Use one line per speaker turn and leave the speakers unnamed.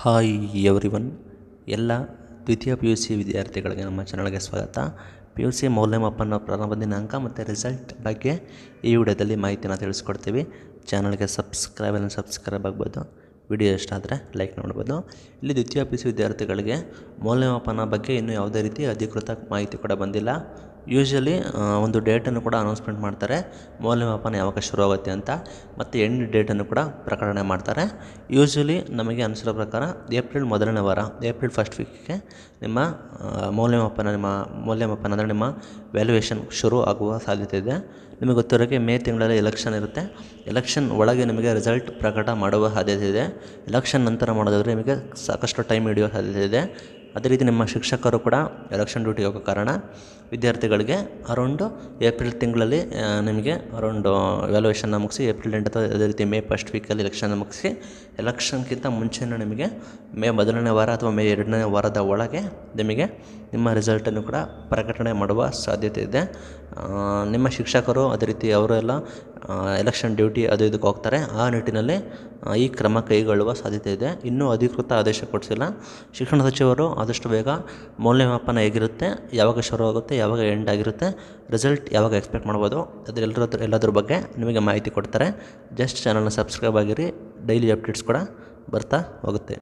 hi every one ಎಲ್ಲ ದ್ವಿತೀಯ P U C ವಿದ್ಯಾರ್ಥಿಗಳಿಗೆ ನಮ್ಮ ಚಾನಲ್ಗೆ ಸ್ವಾಗತ ಪಿ ಯು ಸಿ ಮೌಲ್ಯಮಾಪನ ಪ್ರಾರಂಭ ದಿನಾಂಕ ಮತ್ತು ರಿಸಲ್ಟ್ ಬಗ್ಗೆ ಈ ವಿಡಿಯೋದಲ್ಲಿ ಮಾಹಿತಿನ ತಿಳಿಸ್ಕೊಡ್ತೀವಿ ಚಾನಲ್ಗೆ ಸಬ್ಸ್ಕ್ರೈಬನ್ನು ಸಬ್ಸ್ಕ್ರೈಬ್ ಆಗ್ಬೋದು ವಿಡಿಯೋ ಇಷ್ಟ ಆದರೆ ಲೈಕ್ ನೋಡ್ಬೋದು ಇಲ್ಲಿ ದ್ವಿತೀಯ ಪಿ ಯು ಸಿ ವಿದ್ಯಾರ್ಥಿಗಳಿಗೆ ಮೌಲ್ಯಮಾಪನ ಬಗ್ಗೆ ಇನ್ನೂ ಯಾವುದೇ ರೀತಿ ಅಧಿಕೃತ ಮಾಹಿತಿ ಕೂಡ ಬಂದಿಲ್ಲ ಯೂಶ್ವಲಿ ಒಂದು ಡೇಟನ್ನು ಕೂಡ ಅನೌನ್ಸ್ಮೆಂಟ್ ಮಾಡ್ತಾರೆ ಮೌಲ್ಯಮಾಪನ ಯಾವಾಗ ಶುರುವಾಗುತ್ತೆ ಅಂತ ಮತ್ತು ಎಂಡ್ ಡೇಟನ್ನು ಕೂಡ ಪ್ರಕಟಣೆ ಮಾಡ್ತಾರೆ ಯೂಶ್ವಲಿ ನಮಗೆ ಅನಿಸಿರೋ ಪ್ರಕಾರ ಏಪ್ರಿಲ್ ಮೊದಲನೇ ವಾರ ಏಪ್ರಿಲ್ ಫಸ್ಟ್ ವೀಕ್ಗೆ ನಿಮ್ಮ ಮೌಲ್ಯಮಾಪನ ನಿಮ್ಮ ಮೌಲ್ಯಮಾಪನ ಅಂದರೆ ನಿಮ್ಮ ವ್ಯಾಲ್ಯೂಯೇಷನ್ ಶುರು ಆಗುವ ಸಾಧ್ಯತೆ ಇದೆ ನಿಮಗೆ ಗೊತ್ತಿರೋಕ್ಕೆ ಮೇ ತಿಂಗಳಲ್ಲಿ ಎಲೆಕ್ಷನ್ ಇರುತ್ತೆ ಎಲೆಕ್ಷನ್ ಒಳಗೆ ನಿಮಗೆ ರಿಸಲ್ಟ್ ಪ್ರಕಟ ಮಾಡುವ ಸಾಧ್ಯತೆ ಇದೆ ಎಲೆಕ್ಷನ್ ನಂತರ ಮಾಡೋದಾದರೆ ನಿಮಗೆ ಸಾಕಷ್ಟು ಟೈಮ್ ಹಿಡಿಯುವ ಸಾಧ್ಯತೆ ಇದೆ ಅದೇ ರೀತಿ ನಿಮ್ಮ ಶಿಕ್ಷಕರು ಕೂಡ ಎಲೆಕ್ಷನ್ ಡ್ಯೂಟಿ ಹೋಗೋ ಕಾರಣ ವಿದ್ಯಾರ್ಥಿಗಳಿಗೆ ಅರೌಂಡು ಏಪ್ರಿಲ್ ತಿಂಗಳಲ್ಲಿ ನಿಮಗೆ ಅರೌಂಡು ವ್ಯಾಲ್ಯೂಯೇಷನ್ನ ಮುಗಿಸಿ ಏಪ್ರಿಲ್ ಎಂಟ್ ಅಥವಾ ಅದೇ ರೀತಿ ಮೇ ಫಸ್ಟ್ ವೀಕಲ್ಲಿ ಎಲೆಕ್ಷನ್ನ ಮುಗಿಸಿ ಎಲೆಕ್ಷನ್ಗಿಂತ ಮುಂಚೆನೇ ನಿಮಗೆ ಮೇ ಮೊದಲನೇ ವಾರ ಅಥವಾ ಮೇ ಎರಡನೇ ವಾರದ ಒಳಗೆ ನಿಮಗೆ ನಿಮ್ಮ ರಿಸಲ್ಟನ್ನು ಕೂಡ ಪ್ರಕಟಣೆ ಮಾಡುವ ಸಾಧ್ಯತೆ ಇದೆ ನಿಮ್ಮ ಶಿಕ್ಷಕರು ಅದೇ ರೀತಿ ಅವರೆಲ್ಲ ಎಲೆಕ್ಷನ್ ಡ್ಯೂಟಿ ಅದು ಇದಕ್ಕೆ ಹೋಗ್ತಾರೆ ಆ ನಿಟ್ಟಿನಲ್ಲಿ ಈ ಕ್ರಮ ಕೈಗೊಳ್ಳುವ ಸಾಧ್ಯತೆ ಇದೆ ಇನ್ನೂ ಅಧಿಕೃತ ಆದೇಶ ಕೊಡಿಸಿಲ್ಲ ಶಿಕ್ಷಣ ಸಚಿವರು ಆದಷ್ಟು ಬೇಗ ಮೌಲ್ಯಮಾಪನ ಹೇಗಿರುತ್ತೆ ಯಾವಾಗ ಶುರು ಆಗುತ್ತೆ ಯಾವಾಗ ಎಂಡ್ ಆಗಿರುತ್ತೆ ರಿಸಲ್ಟ್ ಯಾವಾಗ ಎಕ್ಸ್ಪೆಕ್ಟ್ ಮಾಡ್ಬೋದು ಅದ್ರ ಎಲ್ಲರ ಎಲ್ಲದ್ರ ಬಗ್ಗೆ ನಿಮಗೆ ಮಾಹಿತಿ ಕೊಡ್ತಾರೆ ಜಸ್ಟ್ ಚಾನಲ್ನ ಸಬ್ಸ್ಕ್ರೈಬ್ ಆಗಿರಿ ಡೈಲಿ ಅಪ್ಡೇಟ್ಸ್ ಕೂಡ ಬರ್ತಾ ಹೋಗುತ್ತೆ